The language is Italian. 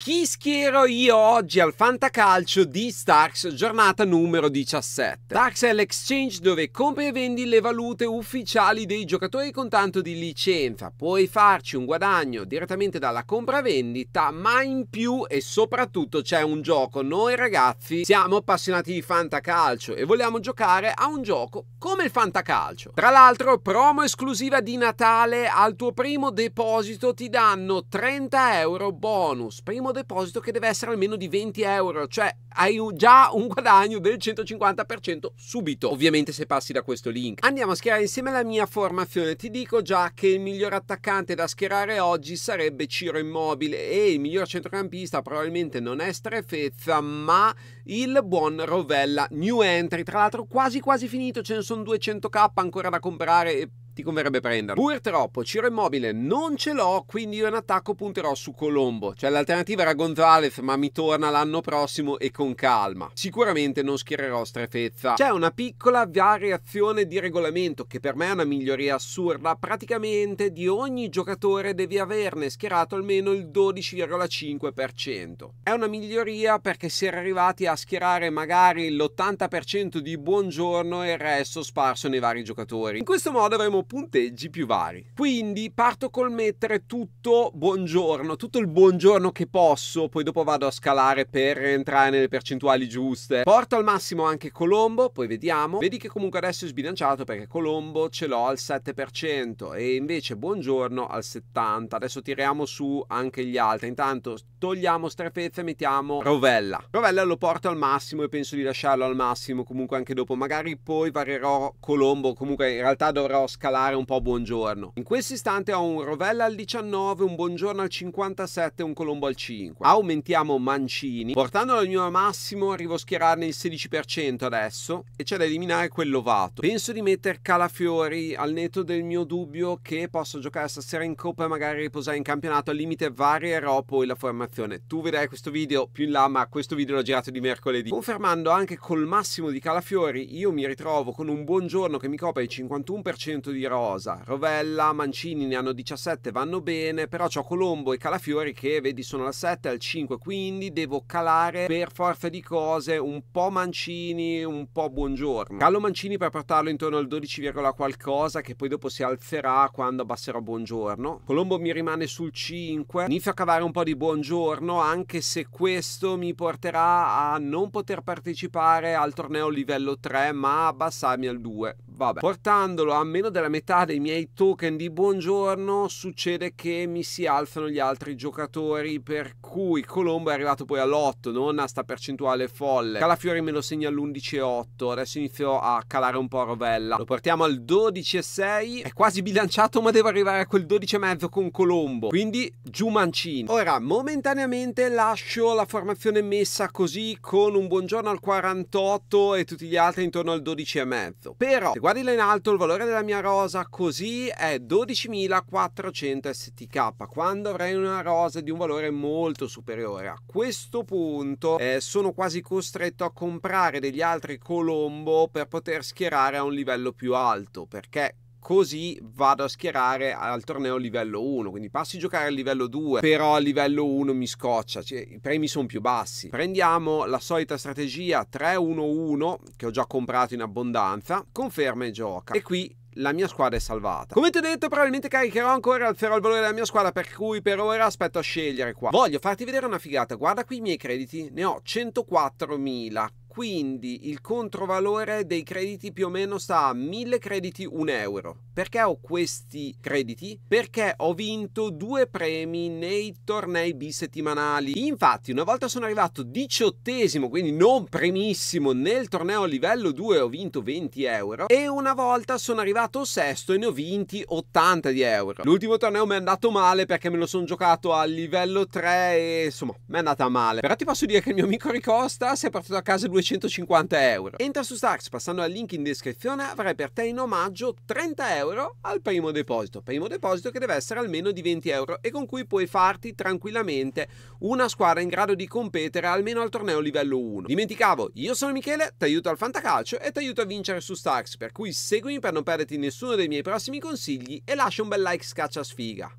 Chi schiero io oggi al fantacalcio di Starks, giornata numero 17? Starks è l'exchange dove compri e vendi le valute ufficiali dei giocatori con tanto di licenza. Puoi farci un guadagno direttamente dalla compravendita, ma in più e soprattutto c'è un gioco. Noi ragazzi siamo appassionati di fantacalcio e vogliamo giocare a un gioco come il fantacalcio. Tra l'altro, promo esclusiva di Natale al tuo primo deposito ti danno 30 euro bonus. Primo minimo deposito che deve essere almeno di 20 euro, cioè hai già un guadagno del 150% subito, ovviamente se passi da questo link. Andiamo a schierare insieme la mia formazione, ti dico già che il miglior attaccante da schierare oggi sarebbe Ciro Immobile e il miglior centrocampista probabilmente non è Strefezza ma il buon Rovella New Entry, tra l'altro quasi quasi finito, ce ne sono 200k ancora da comprare e ti converrebbe prenderlo. Purtroppo Ciro Immobile non ce l'ho, quindi io in attacco punterò su Colombo. Cioè l'alternativa era Gonzalez, ma mi torna l'anno prossimo e con calma. Sicuramente non schiererò Strefezza. C'è una piccola variazione di regolamento che per me è una miglioria assurda. Praticamente di ogni giocatore devi averne schierato almeno il 12,5%. È una miglioria perché si era arrivati a schierare magari l'80% di buongiorno e il resto sparso nei vari giocatori. In questo modo avremo punteggi più vari. Quindi parto col mettere tutto buongiorno, tutto il buongiorno che posso, poi dopo vado a scalare per entrare nelle percentuali giuste. Porto al massimo anche Colombo, poi vediamo. Vedi che comunque adesso è sbilanciato perché Colombo ce l'ho al 7% e invece buongiorno al 70%. Adesso tiriamo su anche gli altri. Intanto togliamo strefezza e mettiamo Rovella. Rovella lo porto al massimo e penso di lasciarlo al massimo comunque anche dopo. Magari poi varierò Colombo, comunque in realtà dovrò scalare calare un po' buongiorno. In questo istante ho un Rovella al 19, un buongiorno al 57 e un Colombo al 5. Aumentiamo Mancini, portandolo al mio massimo arrivo a schierarne il 16% adesso e c'è da eliminare quello vato. Penso di mettere Calafiori al netto del mio dubbio che posso giocare stasera in Coppa e magari riposare in campionato, al limite varierò poi la formazione. Tu vedrai questo video più in là, ma questo video l'ho girato di mercoledì. Confermando anche col massimo di Calafiori, io mi ritrovo con un buongiorno che mi copre il 51% di rosa. Rovella, Mancini ne hanno 17, vanno bene, però c'ho Colombo e Calafiori che vedi sono al 7, al 5, quindi devo calare per forza di cose un po' Mancini, un po' Buongiorno. Calo Mancini per portarlo intorno al 12, qualcosa che poi dopo si alzerà quando abbasserò Buongiorno. Colombo mi rimane sul 5, inizio a cavare un po' di Buongiorno anche se questo mi porterà a non poter partecipare al torneo livello 3 ma abbassarmi al 2. Vabbè, portandolo a meno della metà metà dei miei token di buongiorno succede che mi si alzano gli altri giocatori, per cui Colombo è arrivato poi all'8, non a sta percentuale folle. Calafiori me lo segna all'11,8, adesso inizio a calare un po' a rovella. Lo portiamo al 12,6, è quasi bilanciato ma devo arrivare a quel 12,5 con Colombo, quindi giù Mancini. Ora, momentaneamente lascio la formazione messa così con un buongiorno al 48 e tutti gli altri intorno al 12,5. Però, se guardi là in alto il valore della mia roba, rosa così è 12.400 STK, quando avrei una rosa di un valore molto superiore. A questo punto eh, sono quasi costretto a comprare degli altri Colombo per poter schierare a un livello più alto, perché così vado a schierare al torneo livello 1 quindi passi a giocare al livello 2 però a livello 1 mi scoccia cioè, i premi sono più bassi prendiamo la solita strategia 3-1-1 che ho già comprato in abbondanza conferma e gioca e qui la mia squadra è salvata. Come ti ho detto, probabilmente caricherò ancora e alzerò il valore della mia squadra, per cui per ora aspetto a scegliere qua. Voglio farti vedere una figata, guarda qui i miei crediti, ne ho 104.000 quindi il controvalore dei crediti più o meno sta a 1000 crediti 1 euro. Perché ho questi crediti? Perché ho vinto due premi nei tornei bisettimanali. Infatti una volta sono arrivato diciottesimo, quindi non primissimo, nel torneo livello 2 ho vinto 20 euro e una volta sono arrivato sesto e ne ho vinti 80 di euro. L'ultimo torneo mi è andato male perché me lo sono giocato a livello 3 e insomma mi è andata male. Però ti posso dire che il mio amico Ricosta si è portato a casa 200 250 euro. Entra su Starks passando al link in descrizione avrai per te in omaggio 30 euro al primo deposito. Primo deposito che deve essere almeno di 20 euro e con cui puoi farti tranquillamente una squadra in grado di competere almeno al torneo livello 1. Dimenticavo, io sono Michele, ti aiuto al fantacalcio e ti aiuto a vincere su Starks, per cui seguimi per non perderti nessuno dei miei prossimi consigli e lascia un bel like scaccia sfiga.